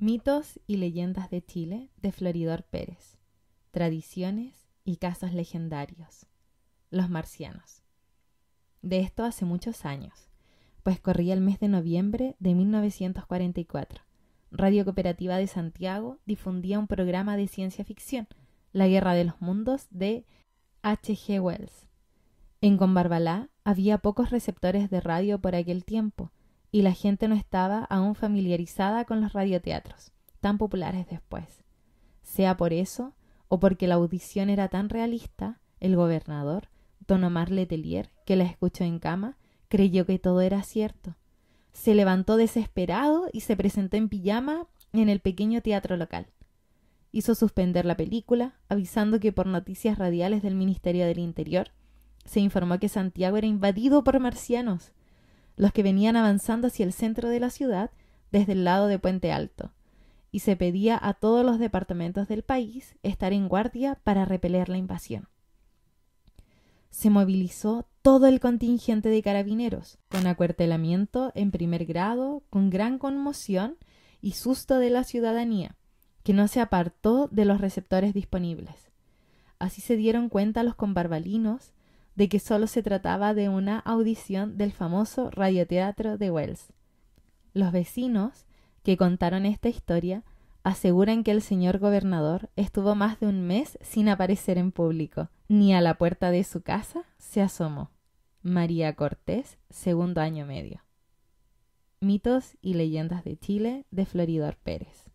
Mitos y leyendas de Chile de Floridor Pérez. Tradiciones y casos legendarios. Los marcianos. De esto hace muchos años, pues corría el mes de noviembre de 1944. Radio Cooperativa de Santiago difundía un programa de ciencia ficción, La Guerra de los Mundos de H.G. Wells. En Conbarbalá había pocos receptores de radio por aquel tiempo, y la gente no estaba aún familiarizada con los radioteatros, tan populares después. Sea por eso o porque la audición era tan realista, el gobernador, don Omar Letelier, que la escuchó en cama, creyó que todo era cierto. Se levantó desesperado y se presentó en pijama en el pequeño teatro local. Hizo suspender la película, avisando que por noticias radiales del Ministerio del Interior se informó que Santiago era invadido por marcianos los que venían avanzando hacia el centro de la ciudad desde el lado de Puente Alto, y se pedía a todos los departamentos del país estar en guardia para repeler la invasión. Se movilizó todo el contingente de carabineros, con acuartelamiento en primer grado, con gran conmoción y susto de la ciudadanía, que no se apartó de los receptores disponibles. Así se dieron cuenta los combarbalinos de que solo se trataba de una audición del famoso radioteatro de Wells. Los vecinos que contaron esta historia aseguran que el señor gobernador estuvo más de un mes sin aparecer en público, ni a la puerta de su casa se asomó. María Cortés, segundo año medio. Mitos y leyendas de Chile de Floridor Pérez.